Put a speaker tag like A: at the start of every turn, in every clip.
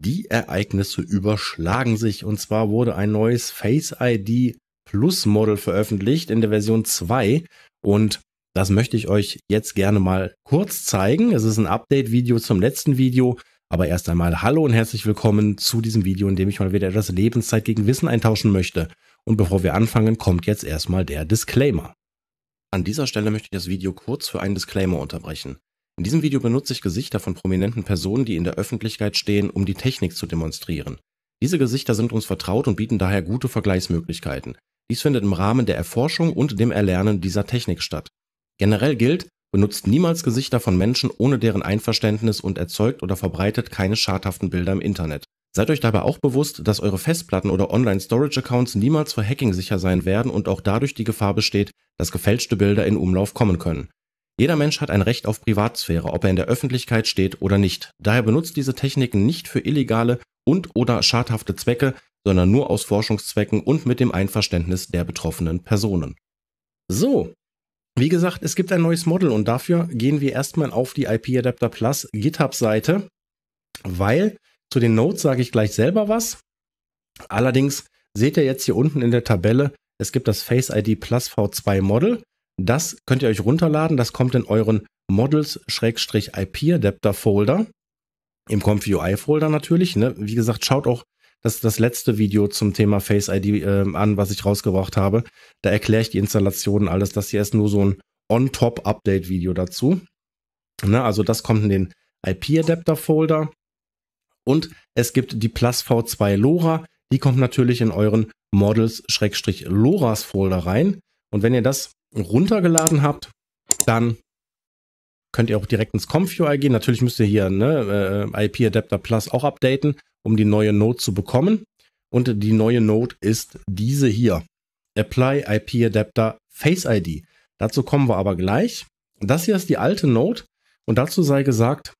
A: Die Ereignisse überschlagen sich und zwar wurde ein neues Face ID Plus Model veröffentlicht in der Version 2 und das möchte ich euch jetzt gerne mal kurz zeigen. Es ist ein Update-Video zum letzten Video, aber erst einmal hallo und herzlich willkommen zu diesem Video, in dem ich mal wieder etwas Lebenszeit gegen Wissen eintauschen möchte. Und bevor wir anfangen, kommt jetzt erstmal der Disclaimer. An dieser Stelle möchte ich das Video kurz für einen Disclaimer unterbrechen. In diesem Video benutze ich Gesichter von prominenten Personen, die in der Öffentlichkeit stehen, um die Technik zu demonstrieren. Diese Gesichter sind uns vertraut und bieten daher gute Vergleichsmöglichkeiten. Dies findet im Rahmen der Erforschung und dem Erlernen dieser Technik statt. Generell gilt, benutzt niemals Gesichter von Menschen ohne deren Einverständnis und erzeugt oder verbreitet keine schadhaften Bilder im Internet. Seid euch dabei auch bewusst, dass eure Festplatten oder Online-Storage-Accounts niemals vor Hacking sicher sein werden und auch dadurch die Gefahr besteht, dass gefälschte Bilder in Umlauf kommen können. Jeder Mensch hat ein Recht auf Privatsphäre, ob er in der Öffentlichkeit steht oder nicht. Daher benutzt diese Techniken nicht für illegale und oder schadhafte Zwecke, sondern nur aus Forschungszwecken und mit dem Einverständnis der betroffenen Personen. So, wie gesagt, es gibt ein neues Model und dafür gehen wir erstmal auf die IP Adapter Plus GitHub-Seite, weil zu den Notes sage ich gleich selber was. Allerdings seht ihr jetzt hier unten in der Tabelle, es gibt das Face ID Plus V2 Model. Das könnt ihr euch runterladen. Das kommt in euren Models-IP-Adapter-Folder. Im ui folder natürlich. Ne? Wie gesagt, schaut auch das, das letzte Video zum Thema Face ID äh, an, was ich rausgebracht habe. Da erkläre ich die Installation alles. Das hier ist nur so ein On-Top-Update-Video dazu. Ne? Also das kommt in den IP-Adapter-Folder. Und es gibt die Plus V2 LoRa. Die kommt natürlich in euren Models-Loras-Folder rein. Und wenn ihr das runtergeladen habt, dann könnt ihr auch direkt ins ComfUI gehen. Natürlich müsst ihr hier ne, äh, IP Adapter Plus auch updaten, um die neue Node zu bekommen. Und die neue Node ist diese hier. Apply IP Adapter Face ID. Dazu kommen wir aber gleich. Das hier ist die alte Node und dazu sei gesagt,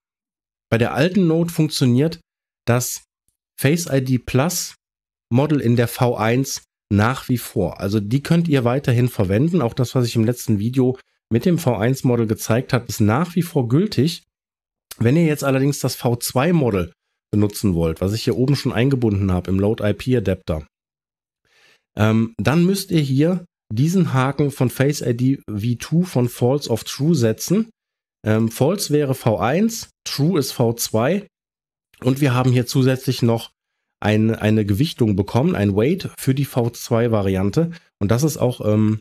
A: bei der alten Node funktioniert das Face ID Plus Model in der V1 nach wie vor. Also die könnt ihr weiterhin verwenden. Auch das, was ich im letzten Video mit dem V1-Model gezeigt habe, ist nach wie vor gültig. Wenn ihr jetzt allerdings das V2-Model benutzen wollt, was ich hier oben schon eingebunden habe im Load IP Adapter, ähm, dann müsst ihr hier diesen Haken von Face ID V2 von False auf True setzen. Ähm, false wäre V1, True ist V2 und wir haben hier zusätzlich noch ein, eine Gewichtung bekommen, ein Weight für die V2-Variante. Und das ist auch ähm,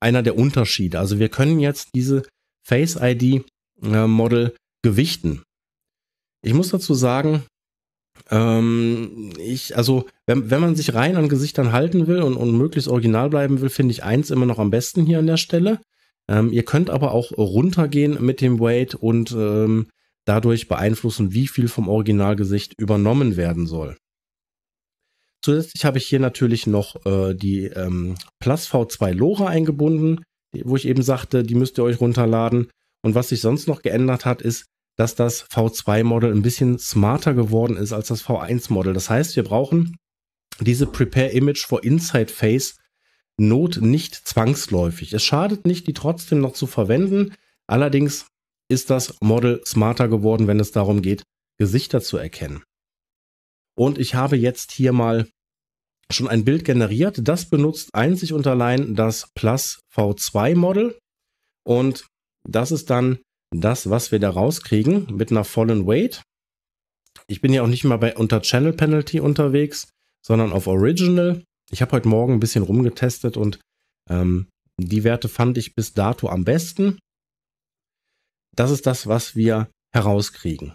A: einer der Unterschiede. Also wir können jetzt diese Face ID-Model äh, gewichten. Ich muss dazu sagen, ähm, ich, also, wenn, wenn man sich rein an Gesichtern halten will und, und möglichst original bleiben will, finde ich eins immer noch am besten hier an der Stelle. Ähm, ihr könnt aber auch runtergehen mit dem Weight und ähm, dadurch beeinflussen, wie viel vom Originalgesicht übernommen werden soll. Zusätzlich habe ich hier natürlich noch äh, die ähm, Plus V2 Lora eingebunden, wo ich eben sagte, die müsst ihr euch runterladen. Und was sich sonst noch geändert hat, ist, dass das V2-Model ein bisschen smarter geworden ist als das V1-Model. Das heißt, wir brauchen diese Prepare Image for Inside Face Not nicht zwangsläufig. Es schadet nicht, die trotzdem noch zu verwenden. Allerdings ist das Model smarter geworden, wenn es darum geht, Gesichter zu erkennen. Und ich habe jetzt hier mal schon ein Bild generiert. Das benutzt einzig und allein das Plus V2 Model. Und das ist dann das, was wir da rauskriegen mit einer vollen Weight. Ich bin ja auch nicht mal bei unter Channel Penalty unterwegs, sondern auf Original. Ich habe heute Morgen ein bisschen rumgetestet und ähm, die Werte fand ich bis dato am besten. Das ist das, was wir herauskriegen.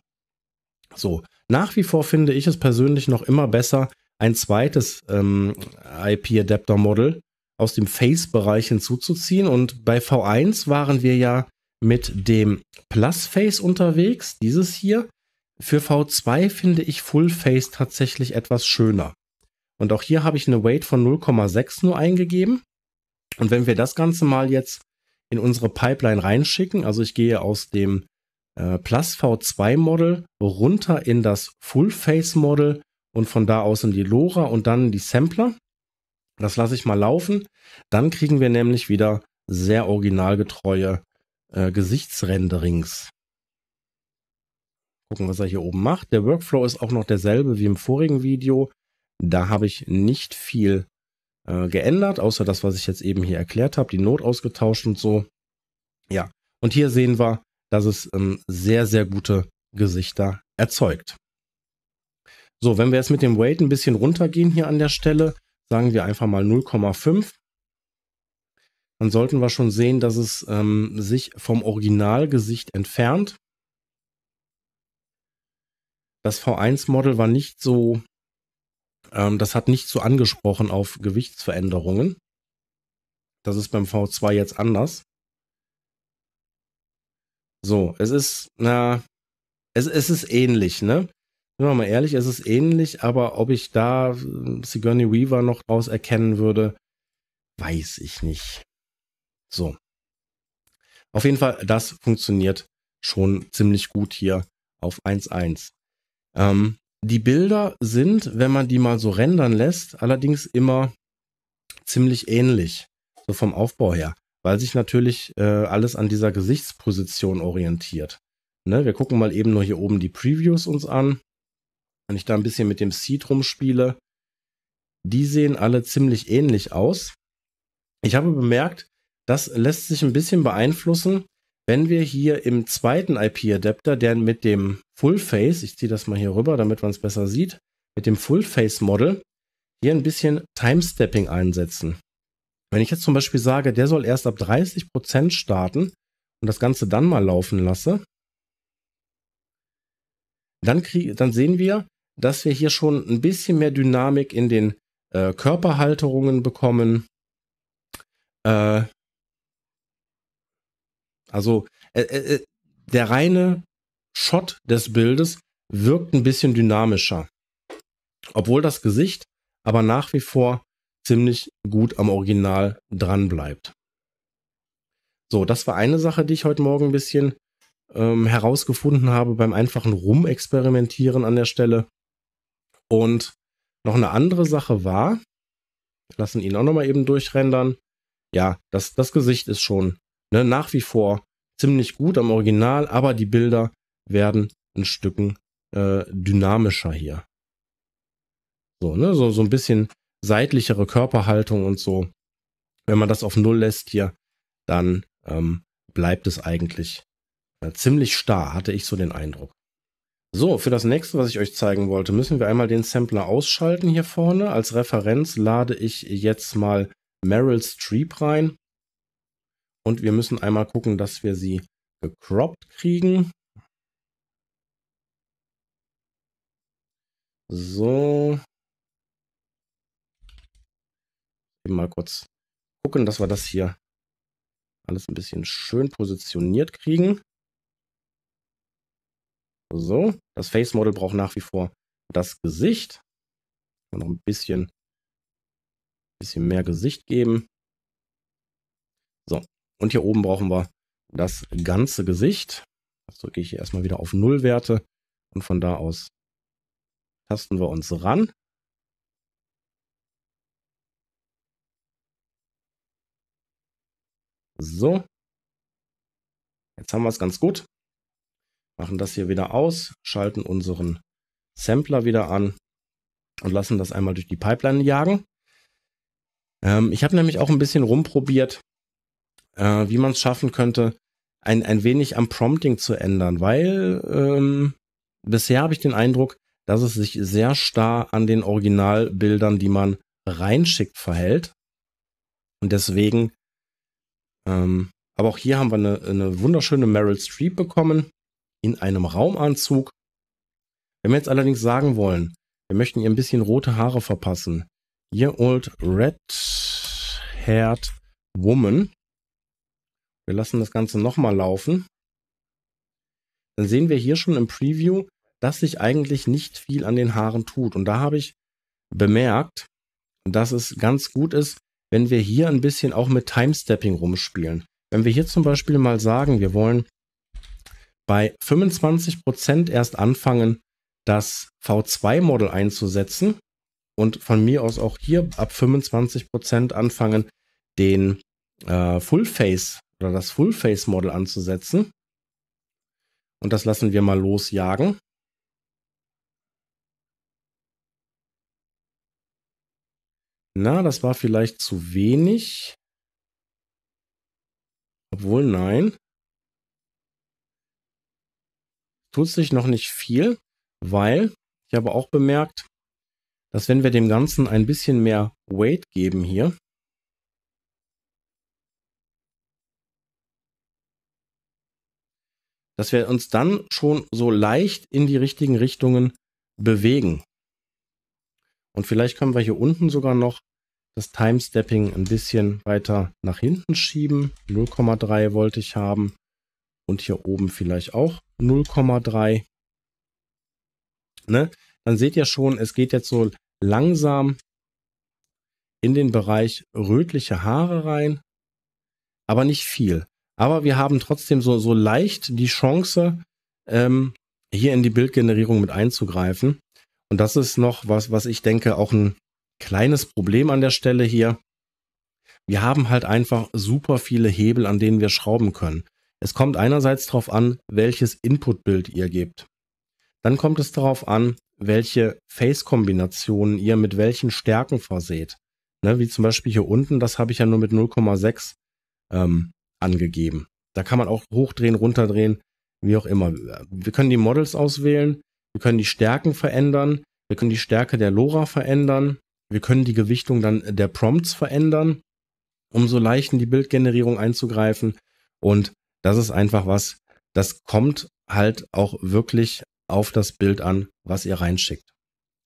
A: So, nach wie vor finde ich es persönlich noch immer besser, ein zweites ähm, IP-Adapter-Model aus dem Face-Bereich hinzuzuziehen. Und bei V1 waren wir ja mit dem Plus-Face unterwegs, dieses hier. Für V2 finde ich Full-Face tatsächlich etwas schöner. Und auch hier habe ich eine Weight von 0,6 nur eingegeben. Und wenn wir das Ganze mal jetzt in unsere Pipeline reinschicken, also ich gehe aus dem äh, Plus V2 Model runter in das Full Face Model und von da aus in die LoRa und dann die Sampler. Das lasse ich mal laufen. Dann kriegen wir nämlich wieder sehr originalgetreue äh, Gesichtsrenderings. Gucken, was er hier oben macht. Der Workflow ist auch noch derselbe wie im vorigen Video. Da habe ich nicht viel äh, geändert, außer das, was ich jetzt eben hier erklärt habe, die Not ausgetauscht und so. Ja, und hier sehen wir, dass es ähm, sehr, sehr gute Gesichter erzeugt. So, wenn wir jetzt mit dem Weight ein bisschen runtergehen hier an der Stelle, sagen wir einfach mal 0,5, dann sollten wir schon sehen, dass es ähm, sich vom Originalgesicht entfernt. Das V1-Model war nicht so, ähm, das hat nicht so angesprochen auf Gewichtsveränderungen. Das ist beim V2 jetzt anders. So, es ist, na, es, es ist ähnlich, ne? Sind wir mal ehrlich, es ist ähnlich, aber ob ich da äh, Sigourney Weaver noch draus erkennen würde, weiß ich nicht. So. Auf jeden Fall, das funktioniert schon ziemlich gut hier auf 1.1. Ähm, die Bilder sind, wenn man die mal so rendern lässt, allerdings immer ziemlich ähnlich, so vom Aufbau her weil sich natürlich äh, alles an dieser Gesichtsposition orientiert. Ne? Wir gucken mal eben nur hier oben die Previews uns an. Wenn ich da ein bisschen mit dem Seed rumspiele, die sehen alle ziemlich ähnlich aus. Ich habe bemerkt, das lässt sich ein bisschen beeinflussen, wenn wir hier im zweiten IP-Adapter, der mit dem Full Face, ich ziehe das mal hier rüber, damit man es besser sieht, mit dem Full Face Model hier ein bisschen Timestepping einsetzen. Wenn ich jetzt zum Beispiel sage, der soll erst ab 30% starten und das Ganze dann mal laufen lasse, dann, krieg, dann sehen wir, dass wir hier schon ein bisschen mehr Dynamik in den äh, Körperhalterungen bekommen. Äh, also äh, äh, äh der reine Shot des Bildes wirkt ein bisschen dynamischer. Obwohl das Gesicht aber nach wie vor ziemlich gut am Original dran bleibt. So, das war eine Sache, die ich heute Morgen ein bisschen ähm, herausgefunden habe beim einfachen Rumexperimentieren an der Stelle. Und noch eine andere Sache war, lassen ihn auch nochmal eben durchrendern. Ja, das, das Gesicht ist schon ne, nach wie vor ziemlich gut am Original, aber die Bilder werden ein Stücken äh, dynamischer hier. So, ne, so, so ein bisschen seitlichere Körperhaltung und so. Wenn man das auf Null lässt hier, dann ähm, bleibt es eigentlich äh, ziemlich starr, hatte ich so den Eindruck. So, für das nächste, was ich euch zeigen wollte, müssen wir einmal den Sampler ausschalten hier vorne. Als Referenz lade ich jetzt mal Meryl Streep rein. Und wir müssen einmal gucken, dass wir sie gecropped kriegen. So. wir mal kurz gucken, dass wir das hier alles ein bisschen schön positioniert kriegen. So, das Face Model braucht nach wie vor das Gesicht. Noch ein bisschen, bisschen mehr Gesicht geben. So, und hier oben brauchen wir das ganze Gesicht. Das also drücke ich hier erstmal wieder auf Null Werte und von da aus tasten wir uns ran. So. Jetzt haben wir es ganz gut. Machen das hier wieder aus, schalten unseren Sampler wieder an und lassen das einmal durch die Pipeline jagen. Ähm, ich habe nämlich auch ein bisschen rumprobiert, äh, wie man es schaffen könnte, ein, ein wenig am Prompting zu ändern, weil ähm, bisher habe ich den Eindruck, dass es sich sehr starr an den Originalbildern, die man reinschickt, verhält. Und deswegen ähm, aber auch hier haben wir eine, eine wunderschöne Meryl Streep bekommen in einem Raumanzug. Wenn wir jetzt allerdings sagen wollen, wir möchten ihr ein bisschen rote Haare verpassen. Year Old Red Haired Woman. Wir lassen das Ganze nochmal laufen. Dann sehen wir hier schon im Preview, dass sich eigentlich nicht viel an den Haaren tut. Und da habe ich bemerkt, dass es ganz gut ist, wenn wir hier ein bisschen auch mit Timestepping rumspielen. Wenn wir hier zum Beispiel mal sagen, wir wollen bei 25% erst anfangen, das V2-Model einzusetzen und von mir aus auch hier ab 25% anfangen, den äh, full oder das fullface model anzusetzen. Und das lassen wir mal losjagen. Na, das war vielleicht zu wenig. Obwohl, nein. Tut sich noch nicht viel, weil ich habe auch bemerkt, dass wenn wir dem Ganzen ein bisschen mehr Weight geben hier, dass wir uns dann schon so leicht in die richtigen Richtungen bewegen. Und vielleicht können wir hier unten sogar noch das time ein bisschen weiter nach hinten schieben. 0,3 wollte ich haben. Und hier oben vielleicht auch 0,3. Ne? Dann seht ihr schon, es geht jetzt so langsam in den Bereich rötliche Haare rein. Aber nicht viel. Aber wir haben trotzdem so, so leicht die Chance, ähm, hier in die Bildgenerierung mit einzugreifen. Und das ist noch was, was ich denke, auch ein Kleines Problem an der Stelle hier. Wir haben halt einfach super viele Hebel, an denen wir schrauben können. Es kommt einerseits darauf an, welches Inputbild ihr gebt. Dann kommt es darauf an, welche Face-Kombinationen ihr mit welchen Stärken verseht. Ne, wie zum Beispiel hier unten, das habe ich ja nur mit 0,6 ähm, angegeben. Da kann man auch hochdrehen, runterdrehen, wie auch immer. Wir können die Models auswählen, wir können die Stärken verändern, wir können die Stärke der LoRa verändern, wir können die Gewichtung dann der Prompts verändern, um so leicht in die Bildgenerierung einzugreifen. Und das ist einfach was, das kommt halt auch wirklich auf das Bild an, was ihr reinschickt.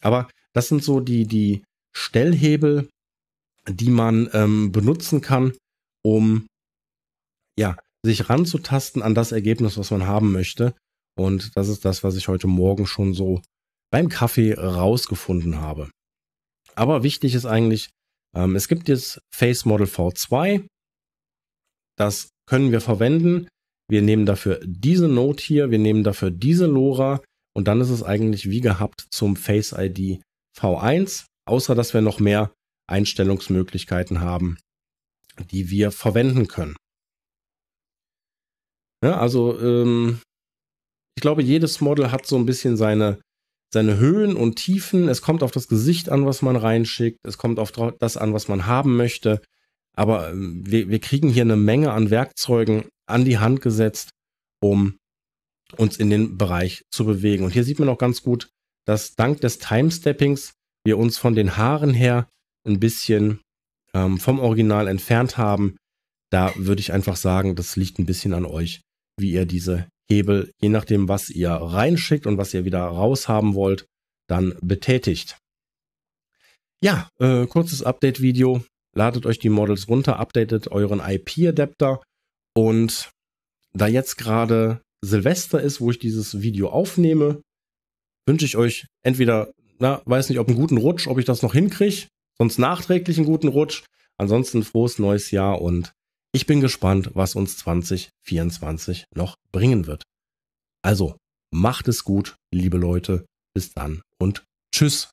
A: Aber das sind so die, die Stellhebel, die man ähm, benutzen kann, um ja, sich ranzutasten an das Ergebnis, was man haben möchte. Und das ist das, was ich heute Morgen schon so beim Kaffee rausgefunden habe. Aber wichtig ist eigentlich, ähm, es gibt jetzt Face Model V2. Das können wir verwenden. Wir nehmen dafür diese Note hier, wir nehmen dafür diese LoRa und dann ist es eigentlich wie gehabt zum Face ID V1, außer dass wir noch mehr Einstellungsmöglichkeiten haben, die wir verwenden können. Ja, also ähm, ich glaube, jedes Model hat so ein bisschen seine seine Höhen und Tiefen. Es kommt auf das Gesicht an, was man reinschickt. Es kommt auf das an, was man haben möchte. Aber ähm, wir, wir kriegen hier eine Menge an Werkzeugen an die Hand gesetzt, um uns in den Bereich zu bewegen. Und hier sieht man auch ganz gut, dass dank des Timesteppings wir uns von den Haaren her ein bisschen ähm, vom Original entfernt haben. Da würde ich einfach sagen, das liegt ein bisschen an euch, wie ihr diese Hebel, je nachdem, was ihr reinschickt und was ihr wieder raushaben wollt, dann betätigt. Ja, äh, kurzes Update-Video. Ladet euch die Models runter, updatet euren IP-Adapter und da jetzt gerade Silvester ist, wo ich dieses Video aufnehme, wünsche ich euch entweder, na, weiß nicht, ob einen guten Rutsch, ob ich das noch hinkriege, sonst nachträglich einen guten Rutsch. Ansonsten frohes neues Jahr und ich bin gespannt, was uns 2024 noch bringen wird. Also, macht es gut, liebe Leute. Bis dann und tschüss.